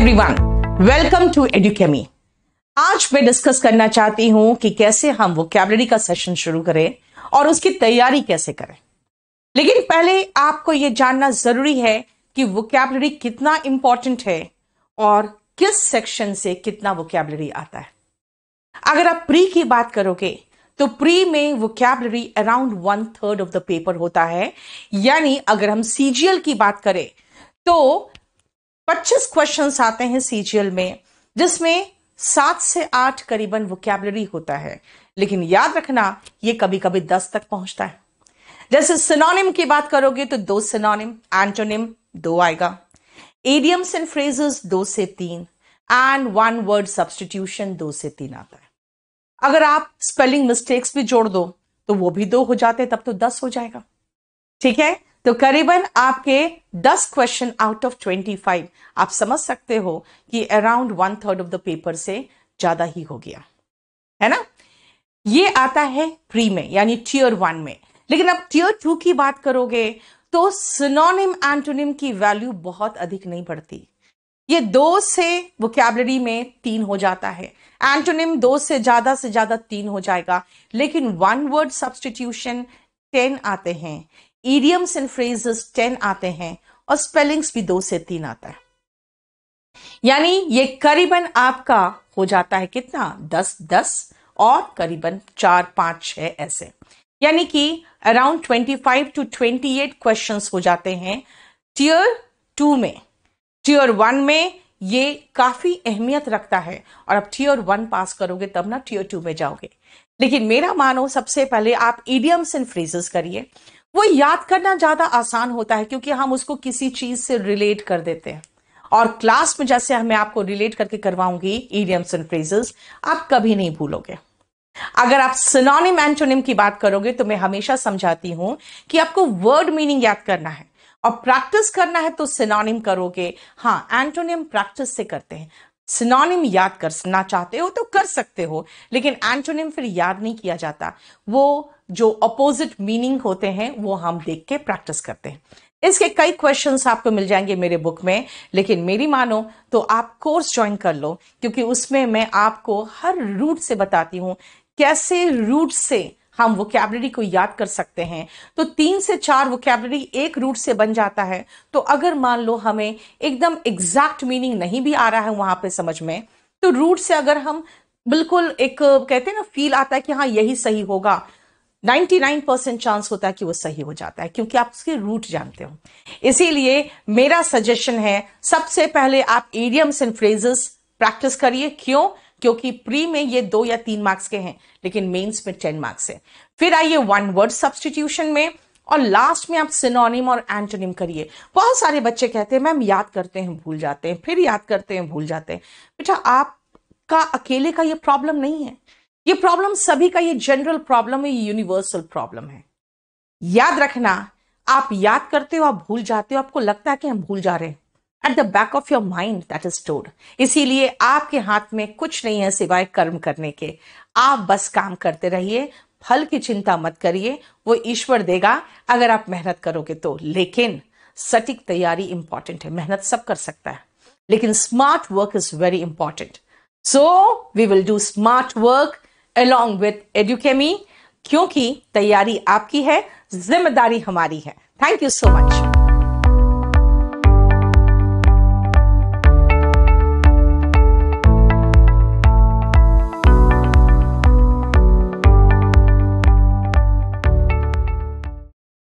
everyone welcome to एडुकेमी आज मैं discuss करना चाहती हूं कि कैसे हम वो कैबलरी का सेशन शुरू करें और उसकी तैयारी कैसे करें लेकिन पहले आपको ये जानना जरूरी है कि वो कैबलरी कितना इंपॉर्टेंट है और किस सेक्शन से कितना वोकेबलरी आता है अगर आप प्री की बात करोगे तो प्री में vocabulary around one third of the paper होता है यानी अगर हम सीजीएल की बात करें तो पच्चीस क्वेश्चन आते हैं सीजीएल में जिसमें सात से आठ करीबन वोकेबलरी होता है लेकिन याद रखना ये कभी कभी दस तक पहुंचता है जैसे सिनोनिम की बात करोगे तो दो सिनोनिम एंटोनिम दो आएगा एडियम्स एंड फ्रेजेस दो से तीन एंड वन वर्ड सब्सटीट्यूशन दो से तीन आता है अगर आप स्पेलिंग मिस्टेक्स भी जोड़ दो तो वो भी दो हो जाते तब तो दस हो जाएगा ठीक है तो करीबन आपके 10 क्वेश्चन आउट ऑफ 25 आप समझ सकते हो कि around one third of the paper से ज्यादा ही हो गया है ना ये आता है प्री में यानी टीयर वन में लेकिन अब टीयर टू की बात करोगे तो सिनोनिम एंटोनिम की वैल्यू बहुत अधिक नहीं बढ़ती ये दो से वोकेबलरी में तीन हो जाता है एंटोनिम दो से ज्यादा से ज्यादा तीन हो जाएगा लेकिन वन वर्ड सब्सटीट्यूशन टेन आते हैं idioms and phrases टेन आते हैं और स्पेलिंग्स भी दो से तीन आता है यानी ये करीबन आपका हो जाता है कितना दस दस और करीबन चार पांच छह ऐसे यानी कि around twenty to twenty eight question हो जाते हैं टीयर टू में टीयर वन में ये काफी अहमियत रखता है और अब टीयर वन पास करोगे तब ना टीयर टू में जाओगे लेकिन मेरा मानो सबसे पहले आप ईडियम्स एंड फ्रेजेस करिए वो याद करना ज्यादा आसान होता है क्योंकि हम उसको किसी चीज से रिलेट कर देते हैं और क्लास में जैसे हमें आपको रिलेट करके करवाऊंगी ईडियम्स एंड फ्रेजेस आप कभी नहीं भूलोगे अगर आप सिनोनिम एंटोनिम की बात करोगे तो मैं हमेशा समझाती हूं कि आपको वर्ड मीनिंग याद करना है और प्रैक्टिस करना है तो सिनोनिम करोगे हाँ एंटोनिम प्रैक्टिस से करते हैं सिनोनिम याद करना चाहते हो तो कर सकते हो लेकिन एंटोनिम फिर याद नहीं किया जाता वो जो अपोजिट मीनिंग होते हैं वो हम देख के प्रैक्टिस करते हैं इसके कई क्वेश्चंस आपको मिल जाएंगे मेरे बुक में लेकिन मेरी मानो तो आप कोर्स ज्वाइन कर लो क्योंकि उसमें मैं आपको हर रूट से बताती हूँ कैसे रूट से हम वोकेबलरी को याद कर सकते हैं तो तीन से चार वोकेबलरी एक रूट से बन जाता है तो अगर मान लो हमें एकदम एग्जैक्ट मीनिंग नहीं भी आ रहा है वहां पे समझ में तो रूट से अगर हम बिल्कुल एक कहते हैं ना फील आता है कि हाँ यही सही होगा 99 परसेंट चांस होता है कि वो सही हो जाता है क्योंकि आप उसके रूट जानते हो इसीलिए मेरा सजेशन है सबसे पहले आप एडियम्स एंड फ्रेजेस प्रैक्टिस करिए क्यों क्योंकि प्री में ये दो या तीन मार्क्स के हैं लेकिन मेंस में टेन मार्क्स है फिर आइए वन वर्ड सब्सटीट्यूशन में और लास्ट में आप सिनोनिम और एंटोनिम करिए बहुत सारे बच्चे कहते हैं मैम याद करते हैं भूल जाते हैं फिर याद करते हैं भूल जाते हैं बेटा आपका अकेले का ये प्रॉब्लम नहीं है ये प्रॉब्लम सभी का ये जनरल प्रॉब्लम है ये यूनिवर्सल प्रॉब्लम है याद रखना आप याद करते हो आप भूल जाते हो आपको लगता है कि हम भूल जा रहे हैं at the back of your mind that is stored इसीलिए आपके हाथ में कुछ नहीं है सिवाय कर्म करने के आप बस काम करते रहिए फल की चिंता मत करिए वो ईश्वर देगा अगर आप मेहनत करोगे तो लेकिन सटीक तैयारी इंपॉर्टेंट है मेहनत सब कर सकता है लेकिन smart work is very important so we will do smart work along with Edukemy क्योंकि तैयारी आपकी है जिम्मेदारी हमारी है थैंक यू सो मच